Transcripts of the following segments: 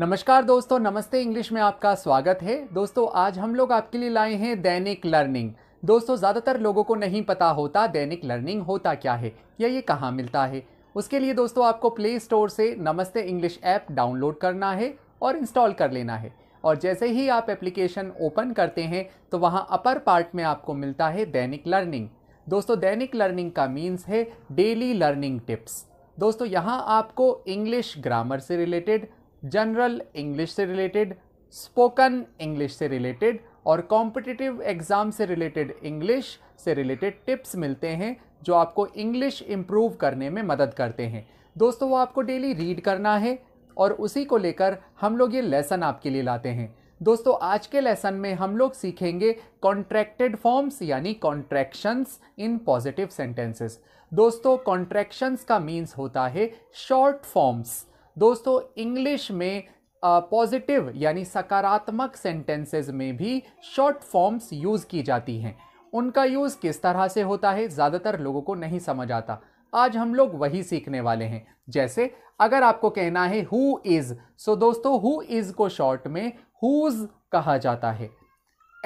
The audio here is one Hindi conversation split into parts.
नमस्कार दोस्तों नमस्ते इंग्लिश में आपका स्वागत है दोस्तों आज हम लोग आपके लिए लाए हैं दैनिक लर्निंग दोस्तों ज़्यादातर लोगों को नहीं पता होता दैनिक लर्निंग होता क्या है या ये कहाँ मिलता है उसके लिए दोस्तों आपको प्ले स्टोर से नमस्ते इंग्लिश ऐप डाउनलोड करना है और इंस्टॉल कर लेना है और जैसे ही आप एप्लीकेशन ओपन करते हैं तो वहाँ अपर पार्ट में आपको मिलता है दैनिक लर्निंग दोस्तों दैनिक लर्निंग का मीन्स है डेली लर्निंग टिप्स दोस्तों यहाँ आपको इंग्लिश ग्रामर से रिलेटेड जनरल इंग्लिश से रिलेटेड स्पोकन इंग्लिश से रिलेटेड और कॉम्पिटिटिव एग्ज़ाम से रिलेटेड इंग्लिश से रिलेटेड टिप्स मिलते हैं जो आपको इंग्लिश इम्प्रूव करने में मदद करते हैं दोस्तों वो आपको डेली रीड करना है और उसी को लेकर हम लोग ये लेसन आपके लिए लाते हैं दोस्तों आज के लेसन में हम लोग सीखेंगे कॉन्ट्रैक्टेड फॉर्म्स यानी कॉन्ट्रैक्शंस इन पॉजिटिव सेंटेंसेस दोस्तों कॉन्ट्रैक्शंस का मीन्स होता है शॉर्ट फॉर्म्स दोस्तों इंग्लिश में पॉजिटिव यानी सकारात्मक सेंटेंसेस में भी शॉर्ट फॉर्म्स यूज़ की जाती हैं उनका यूज़ किस तरह से होता है ज़्यादातर लोगों को नहीं समझ आता आज हम लोग वही सीखने वाले हैं जैसे अगर आपको कहना है हु इज़ सो दोस्तों हु इज़ को शॉर्ट में हुज़ कहा जाता है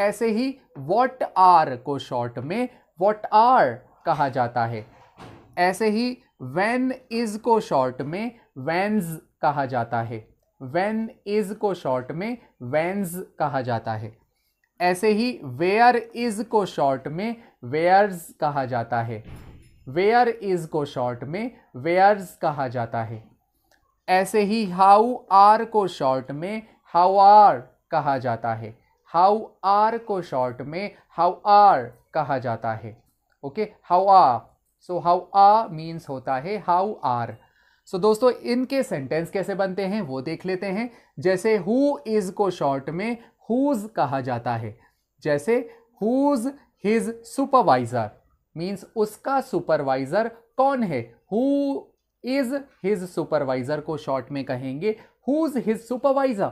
ऐसे ही वॉट आर को शॉर्ट में वॉट आर कहा जाता है ऐसे ही वैन इज को शॉर्ट में वैन्स कहा जाता है वैन इज को शॉर्ट में वैन्स कहा जाता है ऐसे ही वेयर इज को शॉर्ट में वेयर्स कहा जाता है वेयर इज को शॉर्ट में वेयर्स कहा जाता है ऐसे ही हाउ आर को शॉर्ट में हाउ आर कहा जाता है हाउ आर को शॉर्ट में हाउ आर कहा जाता है okay how are so how are means होता है हाउ आर सो दोस्तों इनके सेंटेंस कैसे बनते हैं वो देख लेते हैं जैसे हु इज को शॉर्ट में हुज कहा जाता है जैसे हुज हिज सुपरवाइजर मीन्स उसका सुपरवाइजर कौन है हु इज हिज सुपरवाइजर को शॉर्ट में कहेंगे हुज हिज सुपरवाइजर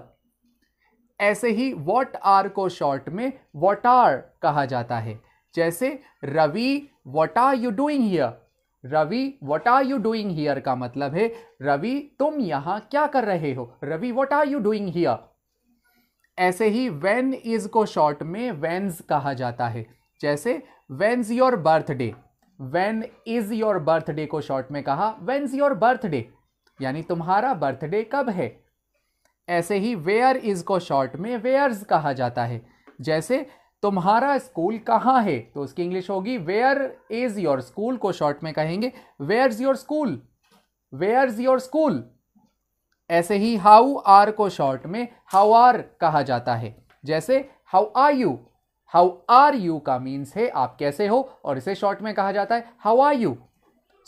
ऐसे ही वॉट आर को शॉर्ट में वॉट आर कहा जाता है जैसे Ravi what are you doing here Ravi what are you doing here का मतलब है रवि तुम यहां क्या कर रहे हो Ravi what are you doing here ऐसे ही वेन इज को शॉर्ट में वेन्स कहा जाता है जैसे when's your birthday when is your birthday को शॉर्ट में कहा वेन्स योर बर्थडे यानी तुम्हारा बर्थडे कब है ऐसे ही वेयर इज को शॉर्ट में वेयर्स कहा जाता है जैसे तुम्हारा स्कूल कहाँ है तो उसकी इंग्लिश होगी वेयर इज योर स्कूल को शॉर्ट में कहेंगे where is your school where is your school ऐसे ही हाउ आर को शॉर्ट में हाउ आर कहा जाता है जैसे how are you how are you का मीन्स है आप कैसे हो और इसे शॉर्ट में कहा जाता है हाउ आर यू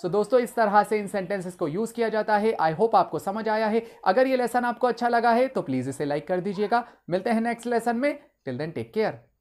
सो दोस्तों इस तरह से इन सेंटेंसेस को यूज़ किया जाता है आई होप आपको समझ आया है अगर ये लेसन आपको अच्छा लगा है तो प्लीज़ इसे लाइक कर दीजिएगा मिलते हैं नेक्स्ट लेसन में टिल देन टेक केयर